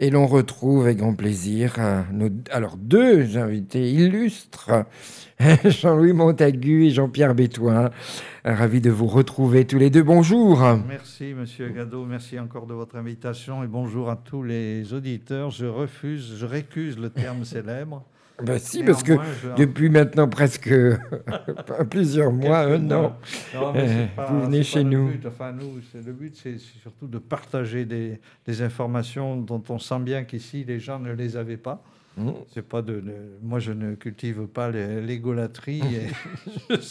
Et l'on retrouve avec grand plaisir euh, nos, alors deux invités illustres, Jean-Louis Montagu et Jean-Pierre Bétoin. Euh, ravi de vous retrouver tous les deux. Bonjour. Merci, monsieur Gado. Merci encore de votre invitation et bonjour à tous les auditeurs. Je refuse, je récuse le terme célèbre. Ben si, parce que depuis maintenant presque plusieurs mois, un an, euh, vous venez chez nous. le but, c'est surtout de partager des, informations dont on sent bien qu'ici, les gens ne les avaient pas. Mmh. C'est pas de, moi, je ne cultive pas l'égolatrie.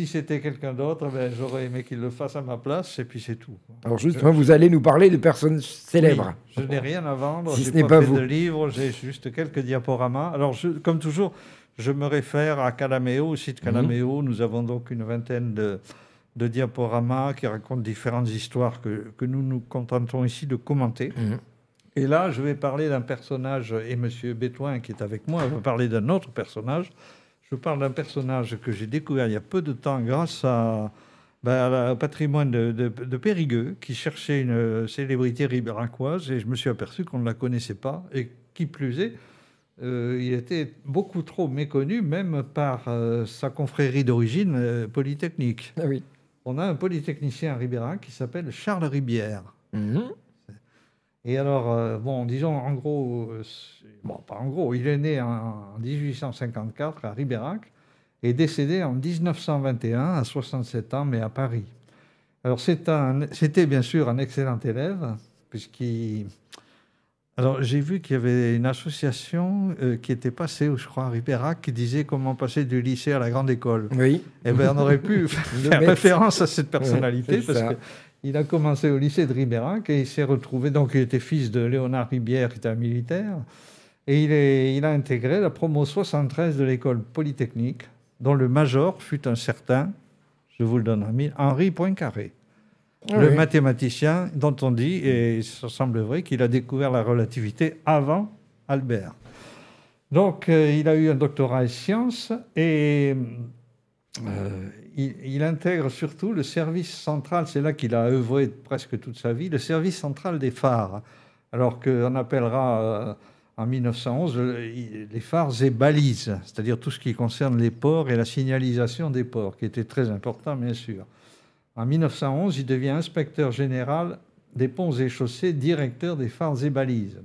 Si c'était quelqu'un d'autre, eh ben, j'aurais aimé qu'il le fasse à ma place, et puis c'est tout. Alors justement, vous allez nous parler de personnes célèbres. je n'ai rien à vendre, je n'ai pas, de livres, j'ai juste quelques diaporamas. Alors, comme toujours, je me réfère à Calameo, au site Calameo. Mhm. Nous avons donc une vingtaine de, diaporamas qui racontent différentes histoires que, nous nous contentons ici de commenter. Mhm. Et là, je vais parler d'un personnage, et M. Bétoin, qui est avec moi, va parler d'un autre personnage je parle d'un personnage que j'ai découvert il y a peu de temps grâce à, ben, au patrimoine de, Périgueux, qui cherchait une célébrité ribéracoise, et je me suis aperçu qu'on ne la connaissait pas, et qui plus est, euh, il était beaucoup trop méconnu, même par euh, sa confrérie d'origine euh, polytechnique. Ah oui. On a un polytechnicien à Ribérac qui s'appelle Charles Ribière. Mhm. Et alors, euh, bon, disons, en gros, euh, bon, pas en gros, il est né en 1854 à Ribérac et décédé en 1921 à 67 ans, mais à Paris. Alors, c'était bien sûr un excellent élève, puisqu'il. Alors, j'ai vu qu'il y avait une association euh, qui était passée, je crois, à Ribérac, qui disait comment passer du lycée à la grande école. Oui. Eh bien, on aurait pu faire référence à cette personnalité, parce que il a commencé au lycée de Ribérac et il s'est retrouvé, donc il était fils de Léonard Ribière, qui était un militaire, et il, a intégré la promo 73 de l'école polytechnique, dont le major fut un certain, je vous le donne en mille, Henri Poincaré. Ah le mathématicien dont on dit, et ça semble vrai, qu'il a découvert la relativité avant Albert. Donc, euh, il a eu un doctorat en sciences et euh, il, intègre surtout le service central, c'est là qu'il a œuvré presque toute sa vie, le service central des phares. Alors qu'on appellera euh, en 1911 les phares et balises, c'est-à-dire tout ce qui concerne les ports et la signalisation des ports, qui était très important bien sûr. En 1911, il devient inspecteur général des ponts et chaussées, directeur des phares et balises.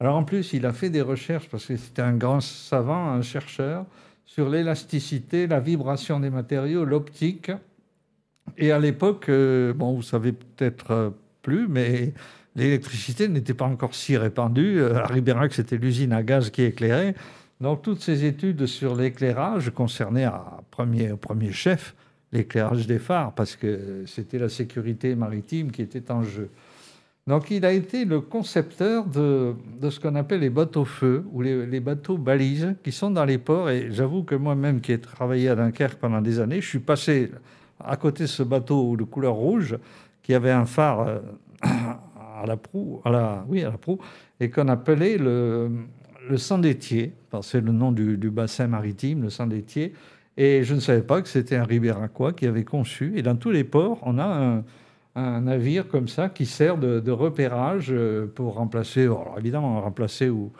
Alors en plus, il a fait des recherches parce que c'était un grand savant, un chercheur sur l'élasticité, la vibration des matériaux, l'optique. Et à l'époque, euh, bon, vous savez peut-être euh, plus, mais l'électricité n'était pas encore si répandue. Euh, à Ribérac, c'était l'usine à gaz qui éclairait. Donc toutes ces études sur l'éclairage concernaient à au premier chef l'éclairage des phares, parce que c'était la sécurité maritime qui était en jeu. Donc il a été le concepteur de, ce qu'on appelle les bateaux feu ou les, bateaux balises qui sont dans les ports. Et j'avoue que moi-même qui ai travaillé à Dunkerque pendant des années, je suis passé à côté de ce bateau de couleur rouge qui avait un phare euh, à la proue, oui, à la proue, et qu'on appelait le, le parce' C'est le nom du, bassin maritime, le Saint-Détier. Et je ne savais pas que c'était un Ribéracois qui avait conçu. Et dans tous les ports, on a un un navire comme ça qui sert de, repérage euh, pour remplacer, alors évidemment, remplacer ou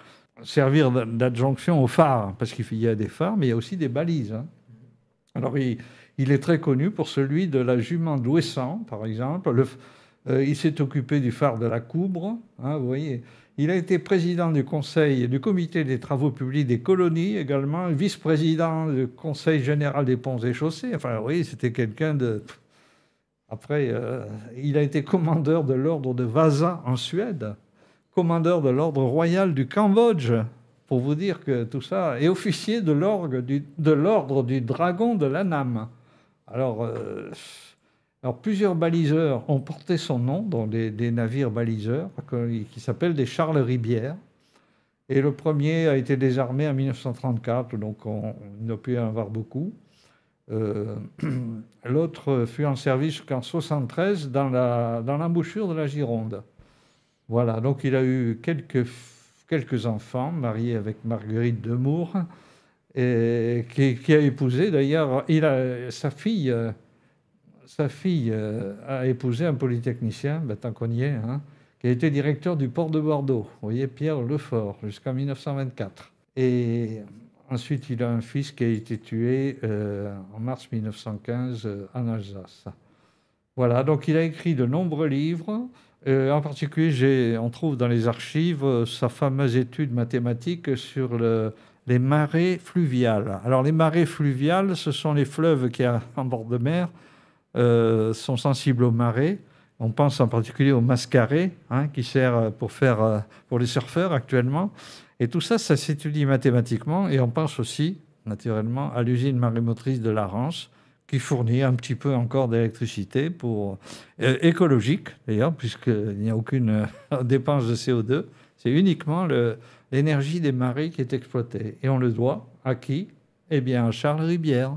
servir d'adjonction au phares, hein, parce qu'il y a des phares, mais il y a aussi des balises. Hein. Alors, il, il, est très connu pour celui de la jument d'Ouessant, par exemple. Le, euh, il s'est occupé du phare de la Coubre, hein, vous voyez. Il a été président du conseil du comité des travaux publics des colonies également, vice-président du conseil général des ponts et chaussées. Enfin, oui, c'était quelqu'un de après, euh, il a été commandeur de l'ordre de Vasa en Suède, commandeur de l'ordre royal du Cambodge, pour vous dire que tout ça, et officier de l'ordre du, du dragon de l'Anam. Alors, euh, alors, plusieurs baliseurs ont porté son nom dans des, navires baliseurs qui, s'appellent des Charles Ribière. Et le premier a été désarmé en 1934, donc on, on a pu en avoir beaucoup. Euh, l'autre fut en service jusqu'en 73 dans l'embouchure dans de la Gironde. Voilà, donc il a eu quelques, quelques enfants, mariés avec Marguerite Demour, et qui, a épousé d'ailleurs, sa fille, sa fille euh, a épousé un polytechnicien, ben, tant hein, qui a été directeur du port de Bordeaux, voyez, Pierre Lefort, jusqu'en 1924. Et Ensuite, il a un fils qui a été tué euh, en mars 1915 euh, en Alsace. Voilà, donc il a écrit de nombreux livres. Euh, en particulier, on trouve dans les archives sa fameuse étude mathématique sur les marées fluviales. Alors, les marées fluviales, ce sont les fleuves qui, en bord de mer, sont sensibles aux marées. On pense en particulier au mascaret, hein, qui sert euh, pour, faire, euh, pour les surfeurs actuellement. Et tout ça, ça s'étudie mathématiquement. Et on pense aussi, naturellement, à l'usine marémotrice de la qui fournit un petit peu encore d'électricité pour euh, écologique d'ailleurs puisqu'il n'y a aucune dépense de CO2 c'est uniquement l'énergie des marées qui est exploitée et on le doit à qui eh bien à Charles Ribière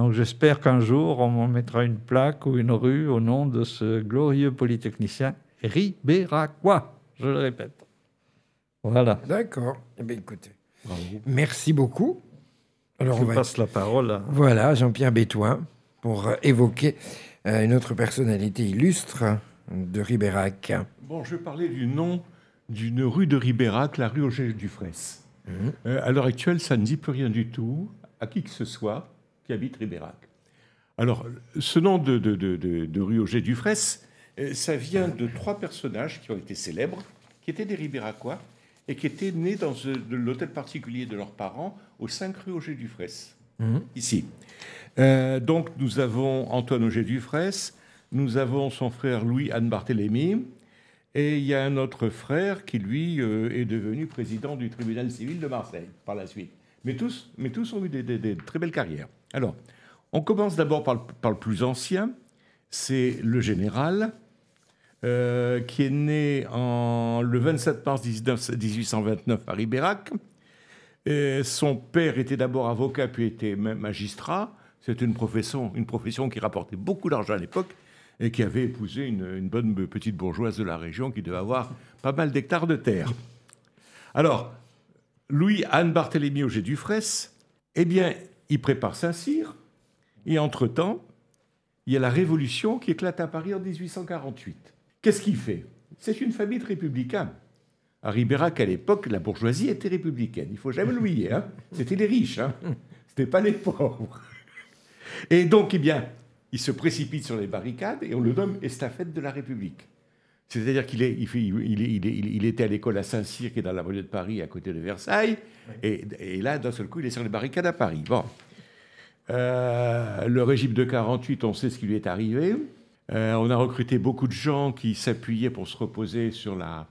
donc j'espère qu'un jour, on mettra une plaque ou une rue au nom de ce glorieux polytechnicien ribéraquois. je le répète. Voilà. D'accord. Eh bien, écoutez, merci beaucoup. Alors, on passe la parole à... Voilà, Jean-Pierre Bétoin, pour euh, évoquer euh, une autre personnalité illustre de Ribérac. Bon, je parlais du nom d'une rue de Ribérac, la rue Auger du mmh. euh, à l'heure actuelle, ça ne dit plus rien du tout à qui que ce soit habite Ribérac. Alors, ce nom de, rue Auger Dufresne, euh, ça vient de trois personnages qui ont été célèbres, qui étaient des Ribéracois et qui étaient nés dans euh, l'hôtel particulier de leurs parents au 5 rue Auger Dufresne, mhm. ici. Euh, donc, nous avons Antoine Auger Dufresne, nous avons son frère Louis-Anne Barthélémy, et il y a un autre frère qui, lui, est devenu président du tribunal civil de Marseille par la suite. Mais tous, mais tous ont eu des, très belles carrières. Alors, on commence d'abord par, le plus ancien, c'est le général, euh, qui est né en, le 27 mars 1829 à Ribérac. son père était d'abord avocat, puis était magistrat. C'est une profession, une profession qui rapportait beaucoup d'argent à l'époque et qui avait épousé une, une, bonne petite bourgeoise de la région qui devait avoir pas mal d'hectares de terre. Alors, Louis-Anne Barthélemy du Fraisse, eh bien, il prépare Saint-Cyr, et entre-temps, il y a la Révolution qui éclate à Paris en 1848. Qu'est-ce qu'il fait C'est une famille de républicains. À Ribérac, à l'époque, la bourgeoisie était républicaine. Il faut jamais l'oublier. Hein C'était les riches. Hein C'était pas les pauvres. Et donc, eh bien, il se précipite sur les barricades et on le nomme estafette de la République. C'est-à-dire qu'il est, il, était à l'école à Saint-Cyr, qui est dans la banlieue de Paris, à côté de Versailles. Et, là, d'un seul coup, il est sur les barricades à Paris. Bon. Euh, le régime de 48, on sait ce qui lui est arrivé. Euh, on a recruté beaucoup de gens qui s'appuyaient pour se reposer sur, la,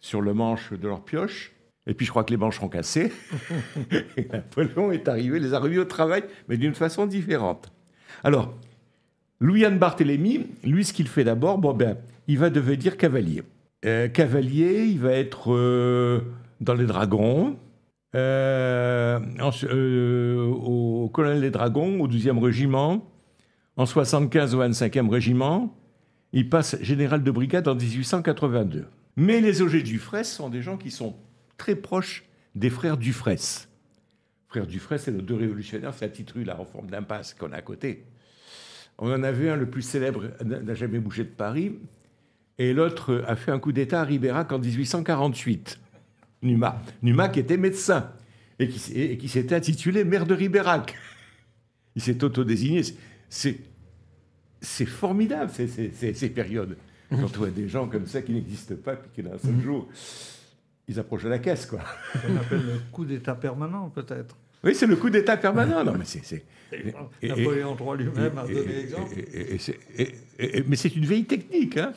sur le manche de leur pioche. Et puis je crois que les manches sont cassées. et Napoléon est arrivé, les a remis au travail, mais d'une façon différente. Alors, Louis-Anne Barthélemy, lui, ce qu'il fait d'abord, bon ben, il va devenir cavalier. Euh, cavalier, il va être euh, dans les dragons, euh, au, colonel des dragons, au 12e régiment, en 75 au 25e régiment. Il passe général de brigade en 1882. Mais les du Dufresne sont des gens qui sont très proches des frères Dufresne. Frères Dufresne, c'est nos deux révolutionnaires, c'est la réforme d'impasse qu'on a à côté. On en avait un, le plus célèbre, n'a jamais bougé de Paris, et l'autre a fait un coup d'État à Ribérac en 1848. Numa. Numa qui était médecin et qui, s'était intitulé maire de Ribérac. Il s'est autodésigné. C'est, c'est formidable, ces, périodes. Quand on voit des gens comme ça qui n'existent pas, puis qui un seul mm-hmm. jour, ils approchent de la caisse, quoi. On appelle le coup d'État permanent, peut-être. Oui, c'est le coup d'État permanent. Non, mais c'est, Napoléon III lui-même a donné l'exemple. mais c'est une vieille technique. Hein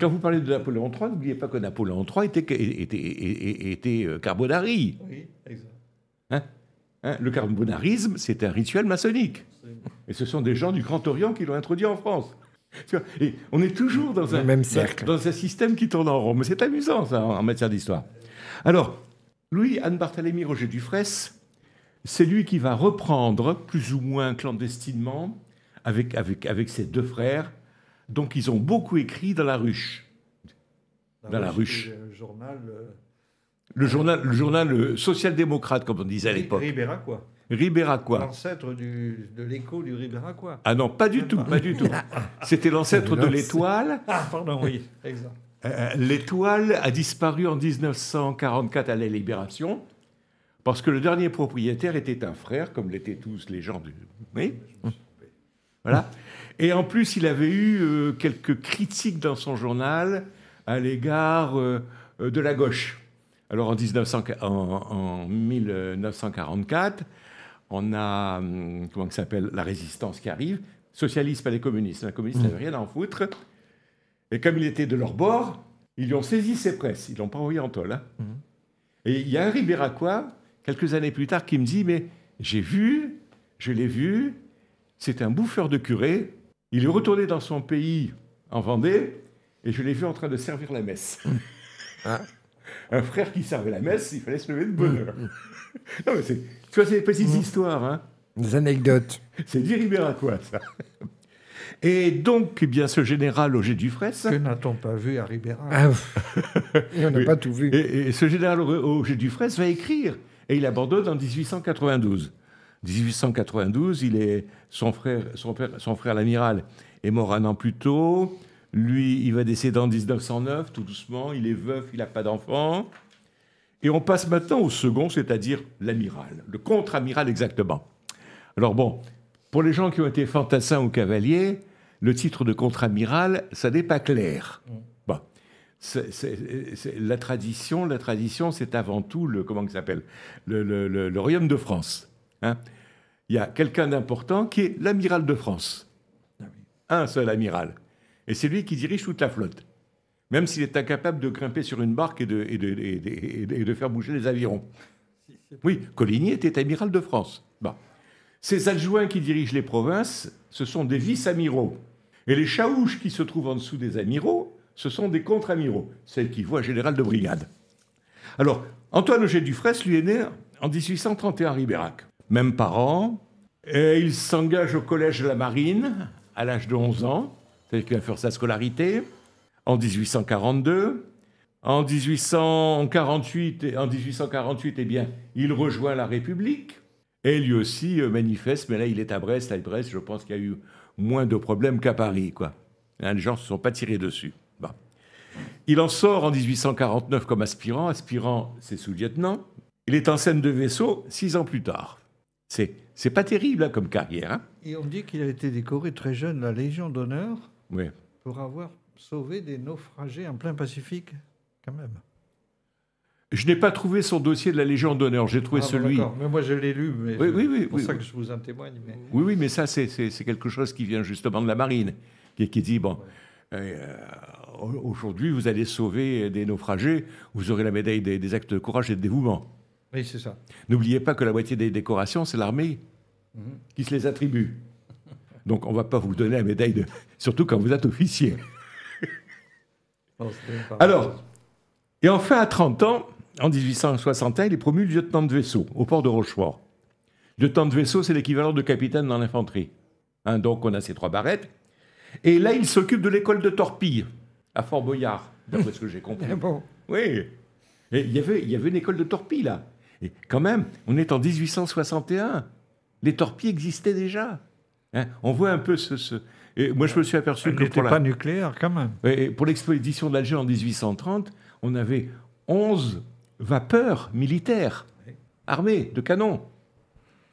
quand vous parlez de Napoléon III, n'oubliez pas que Napoléon III était, était, était euh, carbonari. Oui, exact. Hein, hein le carbonarisme, c'est un rituel maçonnique. Et ce sont des gens du Grand Orient qui l'ont introduit en France. Et on est toujours dans un, même cercle. dans un système qui tourne en rond. Mais c'est amusant, ça, en matière d'histoire. Alors, Louis-Anne Barthélemy Roger Dufresne, c'est lui qui va reprendre, plus ou moins clandestinement, avec, avec, avec ses deux frères, donc ils ont beaucoup écrit dans la ruche. dans la ruche. Euh, le journal. Le journal, euh, social-démocrate, comme on disait à l'époque. Ribera quoi. L'ancêtre de l'écho du quoi. Ah non, pas du tout, pas. du tout. C'était l'ancêtre de l'étoile. Ah, pardon, oui, exact. Euh, l'étoile a disparu en 1944 à la Libération, parce que le dernier propriétaire était un frère, comme l'étaient tous les gens du. Oui Voilà. Et en plus, il avait eu euh, quelques critiques dans son journal à l'égard euh, euh, de la gauche. Alors en, 1900, en, 1944, on a hum, comment que s'appelle la résistance qui arrive, socialiste pas les communistes. Les communistes n'avaient rien à en foutre. Et comme il était de leur bord, ils lui ont saisi ses presses. Ils l'ont pas envoyé en tôle. Et il y a un Ribéracois, quelques années plus tard, qui me dit Mais j'ai vu, je l'ai vu, c'est un bouffeur de curé, il est retourné dans son pays, en Vendée, et je l'ai vu en train de servir la messe. Ah. un frère qui servait la messe, il fallait se lever de bonheur. tu vois, c'est des petites mm. histoires. Hein. Des anecdotes. C'est Ribera quoi, ça. Et donc, eh bien, ce général du Dufresne... Que n'a-t-on pas vu à Ribéra ah, On n'a pas tout vu. Et, ce général du Fresse va écrire, et il abandonne en 1892. 1892, il est, son frère, son son frère l'amiral, est mort un an plus tôt. Lui, il va décéder en 1909, tout doucement. Il est veuf, il n'a pas d'enfant. Et on passe maintenant au second, c'est-à-dire l'amiral, le contre-amiral exactement. Alors bon, pour les gens qui ont été fantassins ou cavaliers, le titre de contre-amiral, ça n'est pas clair. Mm. C'est, la tradition, la tradition, c'est avant tout le comment ça s'appelle, le, royaume de France. Hein il y a quelqu'un d'important qui est l'amiral de France. Ah un seul amiral. Et c'est lui qui dirige toute la flotte. Même s'il est incapable de grimper sur une barque et de, de, faire bouger les avirons. Oui, Coligny était amiral de France. Ces adjoints qui dirigent les provinces, ce sont des vice-amiraux. Et les chaouches qui se trouvent en dessous des amiraux, ce sont des contre-amiraux, celles qui voient général de brigade. Alors, Antoine Auger Dufresne, lui, est né en 1831 à Ribérac même parents. Et il s'engage au collège de la marine à l'âge de 11 ans, c'est-à-dire qu'il va faire sa scolarité en 1842. En 1848, en 1848 eh bien, il rejoint la République. Et lui aussi euh, manifeste, mais là il est à Brest. À Brest, je pense qu'il y a eu moins de problèmes qu'à Paris. Quoi. Hein, les gens ne se sont pas tirés dessus. Bon. Il en sort en 1849 comme aspirant. Aspirant, c'est sous-lieutenant. Il est en scène de vaisseau six ans plus tard. C'est, pas terrible hein, comme carrière. Hein. Et on dit qu'il a été décoré très jeune la Légion d'honneur pour avoir sauvé des naufragés en plein Pacifique, quand même. Je n'ai pas trouvé son dossier de la Légion d'honneur, j'ai trouvé ah, celui. D'accord. Mais moi je l'ai lu, mais oui, c'est pour ça que je vous en témoigne. Mais... Oui, oui, mais ça c'est, quelque chose qui vient justement de la marine, qui, dit bon, euh, aujourd'hui vous allez sauver des naufragés, vous aurez la médaille des actes de courage et de dévouement ça. N'oubliez pas que la moitié des décorations, c'est l'armée mhm. qui se les attribue. Donc on ne va pas vous donner la médaille, de... surtout quand vous êtes officier. Alors, et enfin à 30 ans, en 1861, il est promu lieutenant de vaisseau au port de Rochefort. Lieutenant de vaisseau, c'est l'équivalent de capitaine dans l'infanterie. Hein, donc on a ces trois barrettes. Et là, il s'occupe de l'école de torpilles à Fort Boyard, d'après ce que j'ai compris. bon. Oui. Et il y avait, il y avait une école de torpille là quand même, on est en 1861. Les torpilles existaient déjà. Hein. on voit un peu ce. Et moi, je me suis aperçu que. Il n'était pas nucléaire, quand même. Et pour de l'Alger en 1830, on avait 11 vapeurs militaires armées de canons.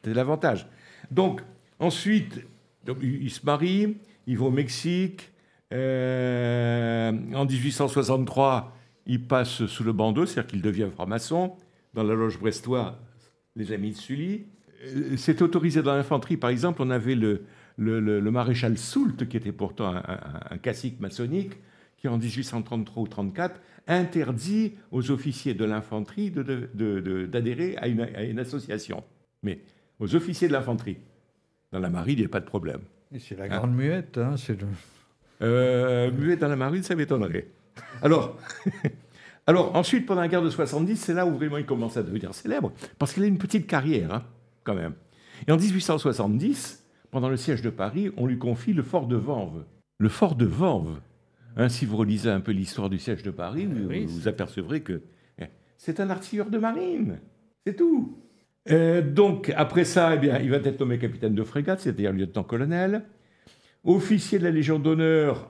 C'était l'avantage. Donc, ensuite, donc, ils se marient, ils vont au Mexique. Euh, en 1863, ils passent sous le bandeau, c'est-à-dire qu'ils deviennent francs-maçons dans la loge brestoise, les amis de Sully. Euh, c'est autorisé dans l'infanterie. Par exemple, on avait le, le, maréchal Soult, qui était pourtant un, un, cacique maçonnique, qui en 1833 ou 34 interdit aux officiers de l'infanterie d'adhérer de, à, une, association. Mais aux officiers de l'infanterie. Dans la marine, il n'y a pas de problème. C'est la hein? grande muette. Hein, euh, muette dans la marine, ça m'étonnerait. Alors, Alors ensuite, pendant la guerre de 70, c'est là où vraiment il commence à devenir célèbre, parce qu'il a une petite carrière, hein, quand même. Et en 1870, pendant le siège de Paris, on lui confie le fort de Vanves. Le fort de Vanves. Hein, si vous relisez un peu l'histoire du siège de Paris, ah, vous, apercevrez que eh, c'est un artilleur de marine. C'est tout. Euh, donc, après ça, eh il va être nommé capitaine de frégate, c'est-à-dire lieutenant-colonel, officier de la Légion d'honneur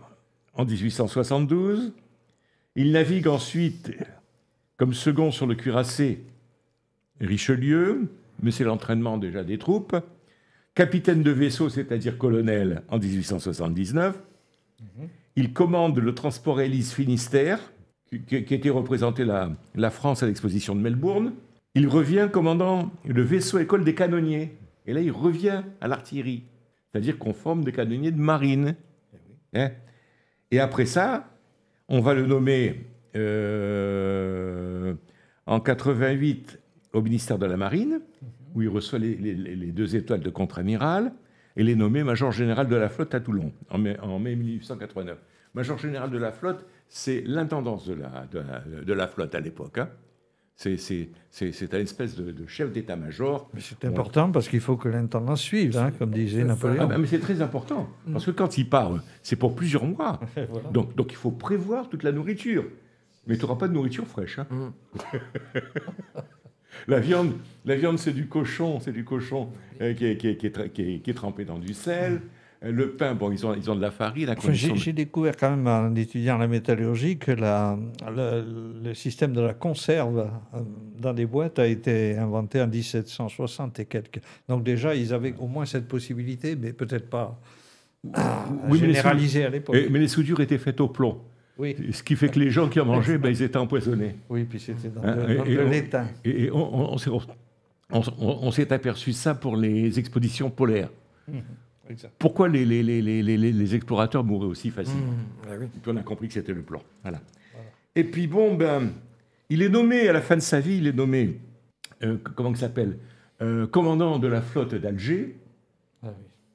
en 1872. Il navigue ensuite comme second sur le cuirassé Richelieu, mais c'est l'entraînement déjà des troupes. Capitaine de vaisseau, c'est-à-dire colonel, en 1879. Mhm. Il commande le transport Hélice Finistère, qui, était représenté la, France à l'exposition de Melbourne. Il revient commandant le vaisseau école des canonniers. Et là, il revient à l'artillerie, c'est-à-dire qu'on forme des canonniers de marine. Eh hein et après ça, on va le nommer euh, en 88 au ministère de la Marine, où il reçoit les, deux étoiles de contre-amiral, et les nommé major général de la flotte à Toulon en mai, en mai 1889. Major général de la flotte, c'est l'intendance de la, flotte à l'époque. Hein. C'est un espèce de, chef d'état-major. Mais c'est important parce qu'il faut que l'intendant suive, hein, comme disait Napoléon. Ah ben, mais c'est très important, parce que quand il part, c'est pour plusieurs mois. donc, donc il faut prévoir toute la nourriture. Mais tu n'auras pas de nourriture fraîche. Hein. Mm. la viande, la viande c'est du cochon, c'est du cochon euh, qui, qui, qui, est, trempé dans du sel. Le pain, bon, ils ont, ils ont de la farine. j'ai, découvert quand même en étudiant la métallurgie que la, le, système de la conserve euh, dans les boîtes a été inventé en 1760 et quelques. Donc déjà, ils avaient au moins cette possibilité, mais peut-être pas euh, à l'époque. Eh, mais les soudures étaient faites au plomb. Oui. Ce qui fait que les gens qui en mangeaient, ben, ils étaient empoisonnés. Oui, puis c'était dans, le, hein, et, l'étain. Et on, on, s'est aperçu ça pour les expositions polaires. Mhm. Pourquoi les, les, explorateurs mouraient aussi facilement mmh, mmh. Ah Et puis on a compris que c'était le plan. Voilà. Et puis bon, ben, il est nommé, à la fin de sa vie, il est nommé, euh, comment que s'appelle euh, Commandant de la flotte d'Alger. Ah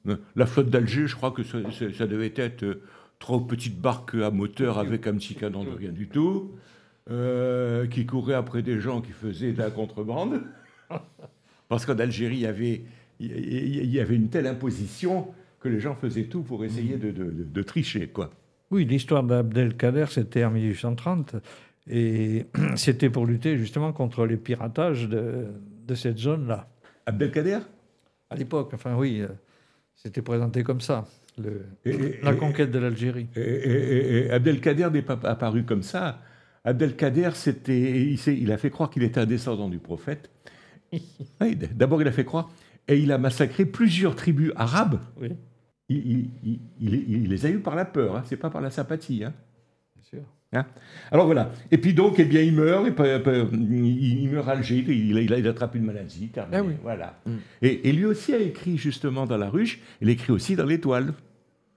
euh, la flotte d'Alger, je crois que ça, devait être trop trois petites barques à moteur avec un petit canon de rien du tout, qui couraient après des gens qui faisaient de la contrebande. Parce qu'en Algérie, il y avait il y avait une telle imposition que les gens faisaient tout pour essayer de, tricher, quoi. Oui, l'histoire d'Abdelkader, c'était en 1830. Et c'était pour lutter justement contre les piratages de, cette zone-là. Abdelkader À l'époque, enfin oui, euh, c'était présenté comme ça, le, la conquête de l'Algérie. Et, Abdelkader n'est pas apparu comme ça. Abdelkader, c'était, il, il, a fait croire qu'il était un descendant du prophète. D'abord, il a fait croire et il a massacré plusieurs tribus arabes. Oui. Il, les a eu par la peur, hein. c'est pas par la sympathie. Hein. Bien sûr. Hein. Alors voilà. Et puis donc, eh bien, il meurt, il meurt alger. il, attrape une maladie, ah Voilà. Mm. Et, lui aussi a écrit justement dans La Ruche, il écrit aussi dans L'Étoile.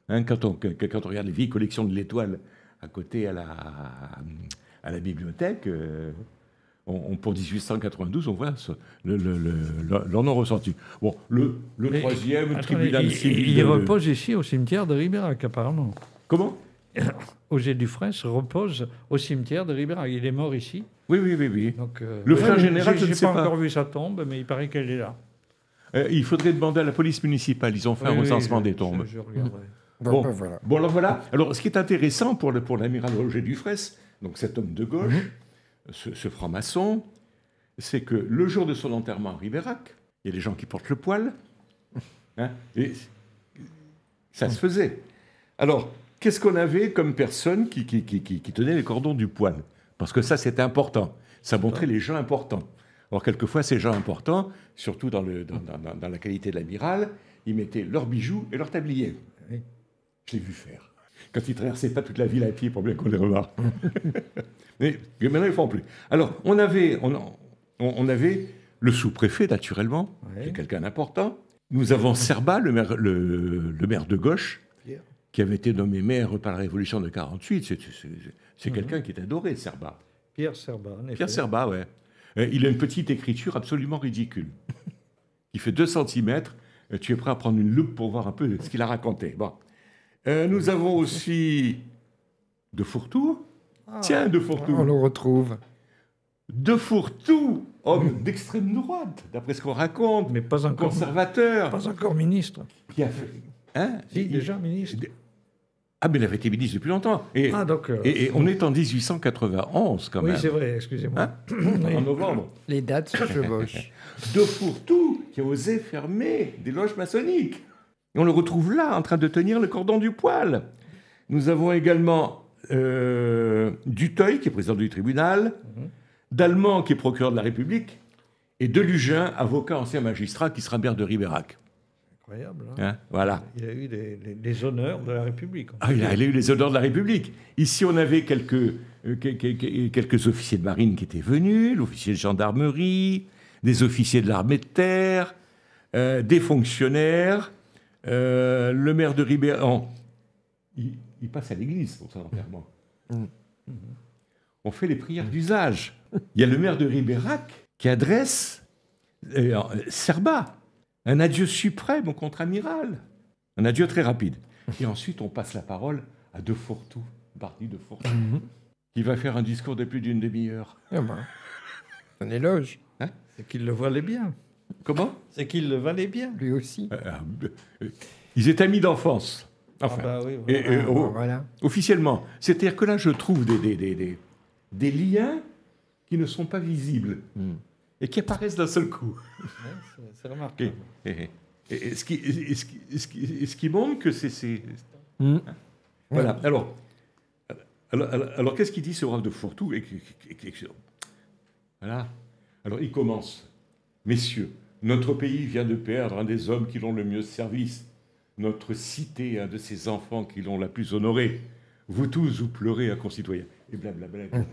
Hein, quand on, regarde les vieilles collections de L'Étoile à côté à la, bibliothèque. Euh, pour 1892, on voit ce, le, l'en Bon, le, troisième tribunal civil. Il, repose ici au cimetière de Ribérac, apparemment. Comment Auger Dufresne repose au cimetière de Ribérac. Il est mort ici. Oui, oui, oui. oui. Euh, le frère général, je ne sais pas. encore vu sa tombe, mais il paraît qu'elle est là. Euh, il faudrait demander à la police municipale. Ils ont fait un recensement des tombes. bon. Ben voilà. alors voilà. Alors, ce qui est intéressant pour, pour l'amiral Roger Dufresne, donc cet homme de gauche, mhm ce, franc-maçon, c'est que le jour de son enterrement à Ribérac, il y a des gens qui portent le poil, hein, ça se faisait. Alors, qu'est-ce qu'on avait comme personne qui, qui, tenait les cordons du poil Parce que ça, c'était important. Ça montrait les gens importants. Or, quelquefois, ces gens importants, surtout dans, dans, dans la qualité de l'amiral, ils mettaient leurs bijoux et leurs tabliers. Je l'ai vu faire. Quand ils ne traversaient pas toute la ville à pied pour bien qu'on les remarque. Mais maintenant, ils ne font plus. Alors, on avait, on, on avait le sous-préfet, naturellement, qui est quelqu'un d'important. Nous avons Serba, le maire, le, maire de gauche, qui avait été nommé maire par la Révolution de 1948. C'est, mhm. quelqu'un qui est adoré, Serba. Pierre Serba, en effet. Pierre Serba, ouais. Il a une petite écriture absolument ridicule. Il fait 2 cm. Euh, tu es prêt à prendre une loupe pour voir un peu ce qu'il a raconté. Bon, euh, nous avons aussi De Fourtou. Ah. Tiens, De Fourtou. On le retrouve. De Fourtou, homme d'extrême droite, d'après ce qu'on raconte. Mais pas encore. Conservateur. Pas encore ministre. Qui a hein, déjà ministre. Ah, mais il avait été ministre depuis longtemps. Et, ah, on est en 1891, quand même. Oui, c'est vrai, excusez-moi. Hein en novembre. Les dates se chevauchent. de Fourtou, qui a osé fermer des loges maçonniques. Et on le retrouve là, en train de tenir le cordon du poil. Nous avons également euh, Duteuil, qui est président du tribunal, mhm. Dallemand, qui est procureur de la République, et Delugin, avocat ancien magistrat, qui sera maire de Ribérac. Incroyable. Hein. Hein, voilà. Il a eu les, honneurs de la République. Ah, il, a, eu les honneurs de la République. Ici, on avait euh, quelques, officiers de marine qui étaient venus, l'officier de gendarmerie, des officiers de l'armée de terre, euh, des fonctionnaires. Euh, le maire de Ribéran, il, passe à l'église pour son enterrement. Mm. On fait les prières d'usage. Il y a le maire de Ribérac qui adresse euh, Serba, un adieu suprême au contre-amiral. Un adieu très rapide. Et ensuite, on passe la parole à De Fourtou, Bardi de Fourtou, mm-hmm. qui va faire un discours de plus d'une demi-heure. Eh ben, un éloge. C'est hein qu'il le voit les bien. Comment C'est qu'il le valait bien. Lui aussi. ils étaient amis d'enfance. Enfin, voilà. officiellement. C'est-à-dire que là, je trouve des, des, liens qui ne sont pas visibles et qui apparaissent d'un seul coup. c'est remarquable. Et, ce, qui, ce, qui, montre que c'est... Voilà. Alors, alors, alors, qu'est-ce qu'il dit, ce brave de Fourtou Voilà. Alors, il commence. Messieurs, notre pays vient de perdre un des hommes qui l'ont le mieux servi, notre cité, un de ses enfants qui l'ont la plus honoré. Vous tous, vous pleurez un concitoyen. Et blablabla. Hum.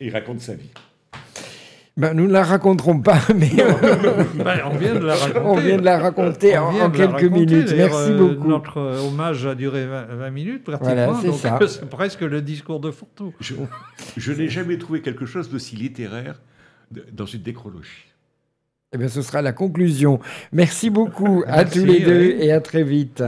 il raconte sa vie. Ben, nous ne la raconterons pas, mais euh, ben, on vient de la raconter, en, quelques minutes. Merci euh, beaucoup. Notre euh, hommage a duré 20, minutes pratiquement, c'est presque le discours de Fourtou. Je, je n'ai jamais trouvé quelque chose d'aussi littéraire dans une décrologie. Eh bien, ce sera la conclusion. Merci beaucoup à tous les deux et à très vite.